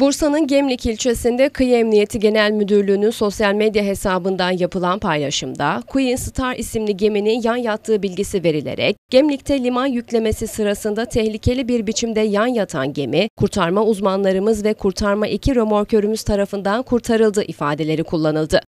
Bursa'nın Gemlik ilçesinde Kıyı Emniyeti Genel Müdürlüğü'nün sosyal medya hesabından yapılan paylaşımda Queen Star isimli geminin yan yattığı bilgisi verilerek Gemlik'te liman yüklemesi sırasında tehlikeli bir biçimde yan yatan gemi, kurtarma uzmanlarımız ve kurtarma iki römorkörümüz tarafından kurtarıldı ifadeleri kullanıldı.